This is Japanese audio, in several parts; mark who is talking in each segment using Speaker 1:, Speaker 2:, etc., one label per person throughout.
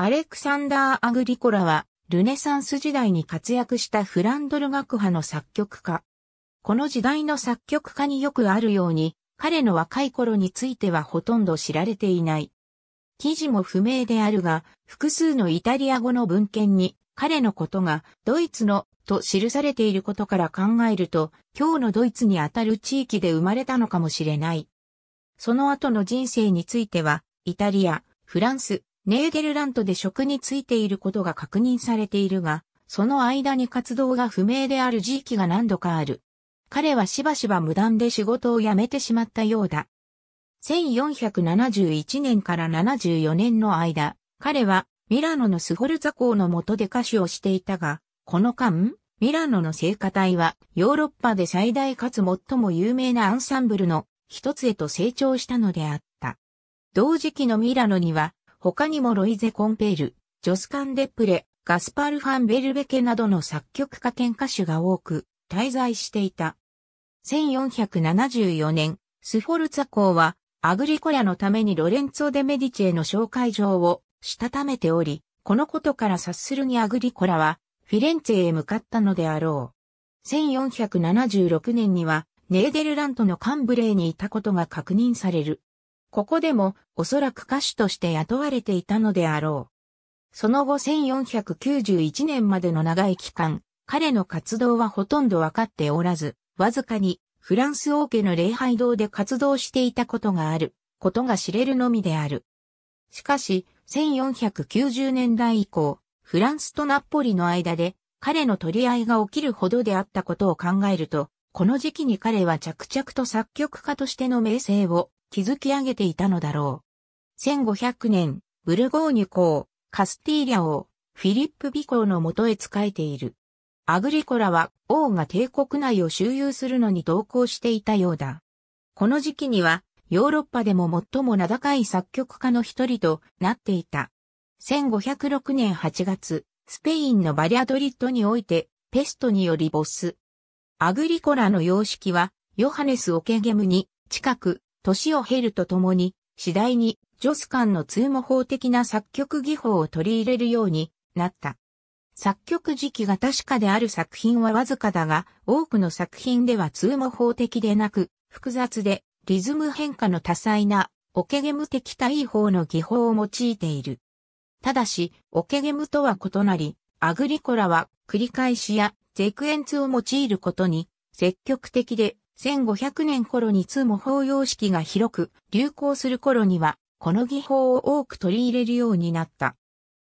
Speaker 1: アレクサンダー・アグリコラは、ルネサンス時代に活躍したフランドル学派の作曲家。この時代の作曲家によくあるように、彼の若い頃についてはほとんど知られていない。記事も不明であるが、複数のイタリア語の文献に、彼のことがドイツのと記されていることから考えると、今日のドイツにあたる地域で生まれたのかもしれない。その後の人生については、イタリア、フランス、ネーデルラントで職に就いていることが確認されているが、その間に活動が不明である時期が何度かある。彼はしばしば無断で仕事を辞めてしまったようだ。1471年から74年の間、彼はミラノのスホルザ校の下で歌手をしていたが、この間、ミラノの聖歌隊はヨーロッパで最大かつ最も有名なアンサンブルの一つへと成長したのであった。同時期のミラノには他にもロイゼ・コンペール、ジョスカン・デップレ、ガスパール・ファン・ベルベケなどの作曲家兼歌手が多く滞在していた。1474年、スフォルツァ公はアグリコラのためにロレンツォ・デ・メディチェの紹介状をしたためており、このことから察するにアグリコラはフィレンツェへ向かったのであろう。1476年にはネーデルラントのカンブレーにいたことが確認される。ここでもおそらく歌手として雇われていたのであろう。その後1491年までの長い期間、彼の活動はほとんどわかっておらず、わずかにフランス王家の礼拝堂で活動していたことがある、ことが知れるのみである。しかし、1490年代以降、フランスとナッポリの間で彼の取り合いが起きるほどであったことを考えると、この時期に彼は着々と作曲家としての名声を築き上げていたのだろう。1500年、ブルゴーニュ公、カスティーリャ王、フィリップ美公のもとへ仕えている。アグリコラは王が帝国内を周遊するのに同行していたようだ。この時期にはヨーロッパでも最も名高い作曲家の一人となっていた。1506年8月、スペインのバリアドリッドにおいてペストによりボス。アグリコラの様式はヨハネス・オケゲムに近く年を経るとともに、次第に、ジョス間の通模法的な作曲技法を取り入れるようになった。作曲時期が確かである作品はわずかだが、多くの作品では通模法的でなく、複雑で、リズム変化の多彩な、オケゲム的対法の技法を用いている。ただし、オケゲムとは異なり、アグリコラは繰り返しや、ゼクエンツを用いることに、積極的で1500年頃に通模法様式が広く流行する頃には、この技法を多く取り入れるようになった。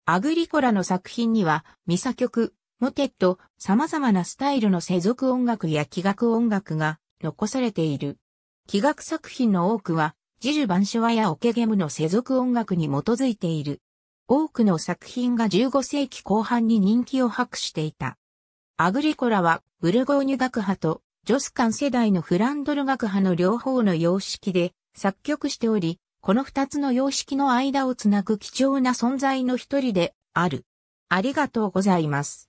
Speaker 1: アグリコラの作品には、ミサ曲、モテット、様々なスタイルの世俗音楽や器楽音楽が残されている。器楽作品の多くは、ジル・バンショワやオケゲムの世俗音楽に基づいている。多くの作品が15世紀後半に人気を博していた。アグリコラはブルゴーニュ学派とジョスカン世代のフランドル学派の両方の様式で作曲しており、この二つの様式の間をつなぐ貴重な存在の一人である。ありがとうございます。